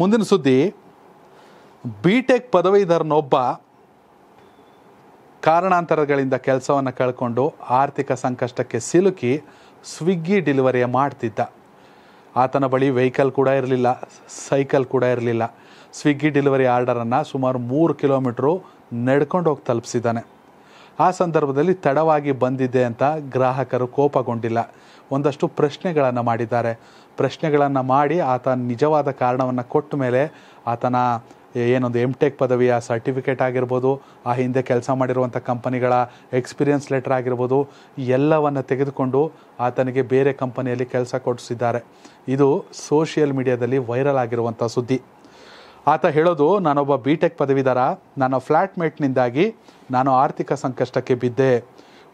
ಮುಂದಿನ ಸುದ್ದಿ B tech ಪದವೀಧರನೊಬ್ಬ ಕಾರಣಾಂತರಗಳಿಂದ ಕೆಲಸವನ್ನು ಕಳ್ಕೊಂಡು ಆರ್ಥಿಕ ಸಂಕಷ್ಟಕ್ಕೆ ಸಿಲುಕಿ ಸ್ವಿಗ್ಗಿ ಡೆಲಿವರಿಯ ಮಾಡ್ತಿದ್ದ ಆತನ ಬಳಿ ವೆಹಿಕಲ್ ಕೂಡ ಇರಲಿಲ್ಲ ಸೈಕಲ್ ಕೂಡ ಇರಲಿಲ್ಲ ಸ್ವಿಗ್ಗಿ ಡೆಲಿವರಿ ಆರ್ಡರನ್ನು ಸುಮಾರು ಮೂರು ಕಿಲೋಮೀಟ್ರು ನಡ್ಕೊಂಡು ಹೋಗಿ ತಲುಪಿಸಿದ್ದಾನೆ ಆ ಸಂದರ್ಭದಲ್ಲಿ ತಡವಾಗಿ ಬಂದಿದೆ ಅಂತ ಗ್ರಾಹಕರು ಕೋಪಗೊಂಡಿಲ್ಲ ಒಂದಷ್ಟು ಪ್ರಶ್ನೆಗಳನ್ನು ಮಾಡಿದ್ದಾರೆ ಪ್ರಶ್ನೆಗಳನ್ನು ಮಾಡಿ ಆತ ನಿಜವಾದ ಕಾರಣವನ್ನು ಕೊಟ್ಟ ಮೇಲೆ ಆತನ ಏನೊಂದು ಎಮ್ ಟೆಕ್ ಪದವಿಯ ಸರ್ಟಿಫಿಕೇಟ್ ಆಗಿರ್ಬೋದು ಆ ಹಿಂದೆ ಕೆಲಸ ಮಾಡಿರುವಂಥ ಕಂಪನಿಗಳ ಎಕ್ಸ್ಪೀರಿಯನ್ಸ್ ಲೆಟರ್ ಆಗಿರ್ಬೋದು ಎಲ್ಲವನ್ನು ತೆಗೆದುಕೊಂಡು ಆತನಿಗೆ ಬೇರೆ ಕಂಪನಿಯಲ್ಲಿ ಕೆಲಸ ಕೊಡಿಸಿದ್ದಾರೆ ಇದು ಸೋಷಿಯಲ್ ಮೀಡಿಯಾದಲ್ಲಿ ವೈರಲ್ ಆಗಿರುವಂಥ ಸುದ್ದಿ ಆತ ಹೇಳೋದು ನಾನೊಬ್ಬ ಬಿ ಟೆಕ್ ಪದವೀಧರ ನನ್ನ ಫ್ಲ್ಯಾಟ್ಮೇಟ್ನಿಂದಾಗಿ ನಾನು ಆರ್ಥಿಕ ಸಂಕಷ್ಟಕ್ಕೆ ಬಿದ್ದೆ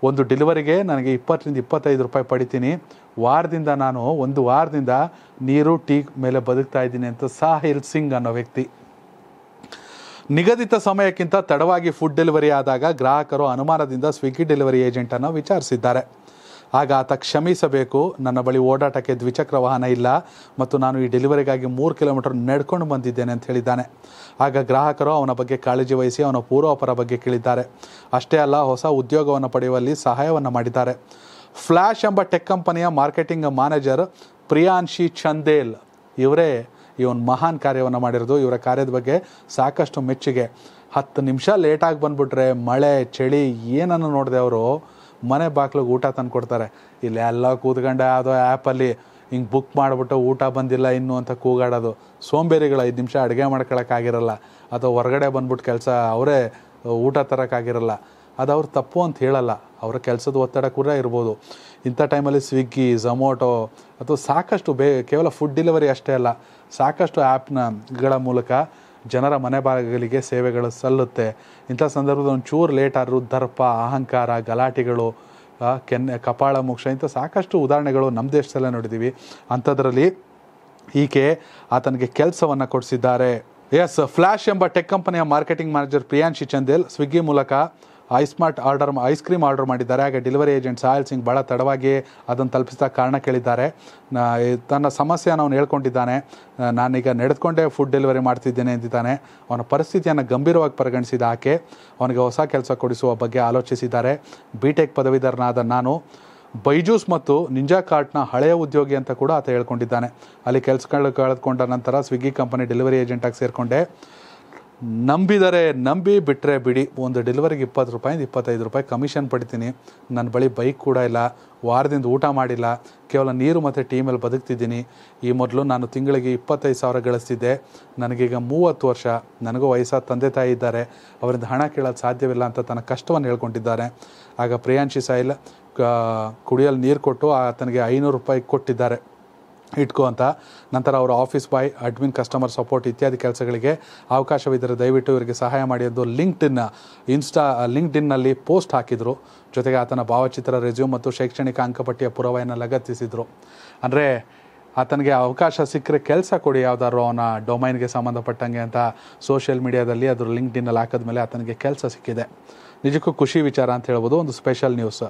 ಒಂದು ಡೆಲಿವರಿಗೆ ನನಗೆ ಇಪ್ಪತ್ತರಿಂದ ಇಪ್ಪತ್ತೈದು ರೂಪಾಯಿ ಪಡಿತೀನಿ ವಾರದಿಂದ ನಾನು ಒಂದು ವಾರದಿಂದ ನೀರು ಟೀ ಮೇಲೆ ಬದುಕ್ತಾ ಇದ್ದೀನಿ ಅಂತ ಸಾಹಿಲ್ ಸಿಂಗ್ ಅನ್ನೋ ವ್ಯಕ್ತಿ ನಿಗದಿತ ಸಮಯಕ್ಕಿಂತ ತಡವಾಗಿ ಫುಡ್ ಡೆಲಿವರಿ ಆದಾಗ ಗ್ರಾಹಕರು ಅನುಮಾನದಿಂದ ಸ್ವಿಗ್ಗಿ ಡೆಲಿವರಿ ಏಜೆಂಟನ್ನು ವಿಚಾರಿಸಿದ್ದಾರೆ ಆಗ ಆತ ಕ್ಷಮಿಸಬೇಕು ನನ್ನ ಬಳಿ ಓಡಾಟಕ್ಕೆ ದ್ವಿಚಕ್ರ ವಾಹನ ಇಲ್ಲ ಮತ್ತು ನಾನು ಈ ಡೆಲಿವರಿಗಾಗಿ ಮೂರು ಕಿಲೋಮೀಟರ್ ನಡ್ಕೊಂಡು ಬಂದಿದ್ದೇನೆ ಅಂತ ಹೇಳಿದ್ದಾನೆ ಆಗ ಗ್ರಾಹಕರು ಅವನ ಬಗ್ಗೆ ಕಾಳಜಿ ವಹಿಸಿ ಅವನ ಪೂರ್ವಾಪರ ಬಗ್ಗೆ ಕೇಳಿದ್ದಾರೆ ಅಷ್ಟೇ ಅಲ್ಲ ಹೊಸ ಉದ್ಯೋಗವನ್ನು ಪಡೆಯುವಲ್ಲಿ ಸಹಾಯವನ್ನು ಮಾಡಿದ್ದಾರೆ ಫ್ಲ್ಯಾಶ್ ಎಂಬ ಟೆಕ್ ಕಂಪನಿಯ ಮಾರ್ಕೆಟಿಂಗ್ ಮ್ಯಾನೇಜರ್ ಪ್ರಿಯಾಂಶಿ ಚಂದೇಲ್ ಇವರೇ ಈ ಒಂದು ಮಹಾನ್ ಕಾರ್ಯವನ್ನು ಮಾಡಿರೋದು ಇವರ ಕಾರ್ಯದ ಬಗ್ಗೆ ಸಾಕಷ್ಟು ಮೆಚ್ಚುಗೆ ಹತ್ತು ನಿಮಿಷ ಲೇಟಾಗಿ ಬಂದುಬಿಟ್ರೆ ಮಳೆ ಚಳಿ ಏನನ್ನು ನೋಡಿದೆ ಅವರು ಮನೆ ಬಾಗ್ಲಿಗೆ ಊಟ ತಂದು ಕೊಡ್ತಾರೆ ಇಲ್ಲಿ ಎಲ್ಲ ಕೂತ್ಕೊಂಡೆ ಅದು ಆ್ಯಪಲ್ಲಿ ಹಿಂಗೆ ಬುಕ್ ಮಾಡಿಬಿಟ್ಟು ಊಟ ಬಂದಿಲ್ಲ ಇನ್ನು ಅಂತ ಕೂಗಾಡೋದು ಸೋಂಬೇರಿಗಳು ಐದು ನಿಮಿಷ ಅಡುಗೆ ಮಾಡ್ಕೊಳಕ್ಕಾಗಿರಲ್ಲ ಅಥವಾ ಹೊರಗಡೆ ಬಂದ್ಬಿಟ್ಟು ಕೆಲಸ ಅವರೇ ಊಟ ತರೋಕ್ಕಾಗಿರಲ್ಲ ಅದು ಅವ್ರು ತಪ್ಪು ಅಂತ ಹೇಳಲ್ಲ ಅವರ ಕೆಲಸದ ಒತ್ತಡ ಕೂಡ ಇರ್ಬೋದು ಇಂಥ ಟೈಮಲ್ಲಿ ಸ್ವಿಗ್ಗಿ ಝೊಮೊಟೊ ಅಥವಾ ಸಾಕಷ್ಟು ಬೇ ಕೇವಲ ಫುಡ್ ಡೆಲಿವರಿ ಅಷ್ಟೇ ಅಲ್ಲ ಸಾಕಷ್ಟು ಆ್ಯಪ್ನಗಳ ಮೂಲಕ ಜನರ ಮನೆ ಬಾಗಿಲಿಗೆ ಸೇವೆಗಳು ಸಲ್ಲುತ್ತೆ ಇಂಥ ಸಂದರ್ಭದಲ್ಲಿ ಒಂಚೂರು ಲೇಟ್ ಆದರೂ ದರ್ಪ ಅಹಂಕಾರ ಗಲಾಟೆಗಳು ಕೆನ್ನೆ ಕಪಾಳ ಮೋಕ್ಷ ಇಂಥ ಸಾಕಷ್ಟು ಉದಾಹರಣೆಗಳು ನಮ್ಮ ದೇಶದಲ್ಲೇ ನೋಡಿದ್ದೀವಿ ಅಂಥದ್ರಲ್ಲಿ ಈಕೆ ಆತನಿಗೆ ಕೆಲಸವನ್ನು ಕೊಡಿಸಿದ್ದಾರೆ ಎಸ್ ಫ್ಲ್ಯಾಶ್ ಎಂಬ ಟೆಕ್ ಕಂಪನಿಯ marketing manager Priyanshi Chandel Swiggy ಮೂಲಕ ಐಸ್ಮಾರ್ಟ್ ಆರ್ಡರ್ ಐಸ್ ಕ್ರೀಮ್ ಆರ್ಡರ್ ಮಾಡಿದ್ದಾರೆ ಹಾಗೆ ಡೆಲಿವರಿ ಏಜೆಂಟ್ ಸಾಯಲ್ ಸಿಂಗ್ ಭಾಳ ತಡವಾಗಿ ಅದನ್ನು ತಲುಪಿಸಿದ ಕಾರಣ ಕೇಳಿದ್ದಾರೆ ತನ್ನ ಸಮಸ್ಯೆಯನ್ನು ಅವನು ಹೇಳ್ಕೊಂಡಿದ್ದಾನೆ ನಾನೀಗ ನಡೆದುಕೊಂಡೇ ಫುಡ್ ಡೆಲಿವರಿ ಮಾಡ್ತಿದ್ದೇನೆ ಎಂದಿದ್ದಾನೆ ಅವನ ಪರಿಸ್ಥಿತಿಯನ್ನು ಗಂಭೀರವಾಗಿ ಪರಿಗಣಿಸಿದ ಆಕೆ ಅವನಿಗೆ ಹೊಸ ಕೆಲಸ ಕೊಡಿಸುವ ಬಗ್ಗೆ ಆಲೋಚಿಸಿದ್ದಾರೆ ಬಿ ಟೆಕ್ ಪದವೀಧರನಾದ ನಾನು ಬೈಜೂಸ್ ಮತ್ತು ನಿಂಜಾ ಕಾರ್ಟ್ನ ಹಳೆಯ ಉದ್ಯೋಗಿ ಅಂತ ಕೂಡ ಆತ ಹೇಳ್ಕೊಂಡಿದ್ದಾನೆ ಅಲ್ಲಿ ಕೆಲಸ ಕಳೆದುಕೊಂಡ ನಂತರ ಸ್ವಿಗ್ಗಿ ಕಂಪನಿ ಡೆಲಿವರಿ ಏಜೆಂಟಾಗಿ ಸೇರಿಕೊಂಡೆ ನಂಬಿದರೆ ನಂಬಿ ಬಿಟ್ಟರೆ ಬಿಡಿ ಒಂದು ಡೆಲಿವರಿಗೆ ಇಪ್ಪತ್ತು ರೂಪಾಯಿಂದ ಇಪ್ಪತ್ತೈದು ರೂಪಾಯಿ ಕಮಿಷನ್ ಪಡಿತೀನಿ ನನ್ನ ಬಳಿ ಬೈಕ್ ಕೂಡ ಇಲ್ಲ ವಾರದಿಂದ ಊಟ ಮಾಡಿಲ್ಲ ಕೇವಲ ನೀರು ಮತ್ತು ಟೀ ಮೇಲೆ ಬದುಕ್ತಿದ್ದೀನಿ ಈ ಮೊದಲು ನಾನು ತಿಂಗಳಿಗೆ ಇಪ್ಪತ್ತೈದು ಸಾವಿರ ಗಳಿಸ್ತಿದ್ದೆ ನನಗೀಗ ಮೂವತ್ತು ವರ್ಷ ನನಗೂ ವಯಸ್ಸಾದ ತಂದೆ ತಾಯಿ ಇದ್ದಾರೆ ಅವರಿಂದ ಹಣ ಕೇಳೋದು ಸಾಧ್ಯವಿಲ್ಲ ಅಂತ ತನ್ನ ಕಷ್ಟವನ್ನು ಹೇಳ್ಕೊಂಡಿದ್ದಾರೆ ಆಗ ಪ್ರಿಯಾಂಶಿ ಸಾಯಿಲ್ ಕುಡಿಯಲು ನೀರು ಕೊಟ್ಟು ಆತನಿಗೆ ಐನೂರು ರೂಪಾಯಿ ಕೊಟ್ಟಿದ್ದಾರೆ ಇಟ್ಕೋ ಅಂತ ನಂತರ ಅವರ office boy admin customer support ಇತ್ಯಾದಿ ಕೆಲಸಗಳಿಗೆ ಅವಕಾಶವಿದ್ದರೆ ದಯವಿಟ್ಟು ಇವರಿಗೆ ಸಹಾಯ ಮಾಡಿ ಎಂದು ಇನ್ನ ಇನ್ಸ್ಟಾ ಇನ್ನಲ್ಲಿ ಪೋಸ್ಟ್ ಹಾಕಿದರು ಜೊತೆಗೆ ಆತನ ಭಾವಚಿತ್ರ ರೆಸ್ಯೂಮ್ ಮತ್ತು ಶೈಕ್ಷಣಿಕ ಅಂಕಪಟ್ಟಿಯ ಪುರಾವೆಯನ್ನು ಲಗತ್ತಿಸಿದರು ಅಂದರೆ ಆತನಿಗೆ ಅವಕಾಶ ಸಿಕ್ಕರೆ ಕೆಲಸ ಕೊಡಿ ಯಾವುದಾದ್ರು ಅವನ ಡೊಮೈನ್ಗೆ ಸಂಬಂಧಪಟ್ಟಂಗೆ ಅಂತ ಸೋಷಿಯಲ್ ಮೀಡಿಯಾದಲ್ಲಿ ಅದ್ರ ಲಿಂಕ್ಡ್ಇನ್ನಲ್ಲಿ ಹಾಕಿದ್ಮೇಲೆ ಆತನಿಗೆ ಕೆಲಸ ಸಿಕ್ಕಿದೆ ನಿಜಕ್ಕೂ ಖುಷಿ ವಿಚಾರ ಅಂತ ಹೇಳ್ಬೋದು ಒಂದು ಸ್ಪೆಷಲ್ ನ್ಯೂಸ್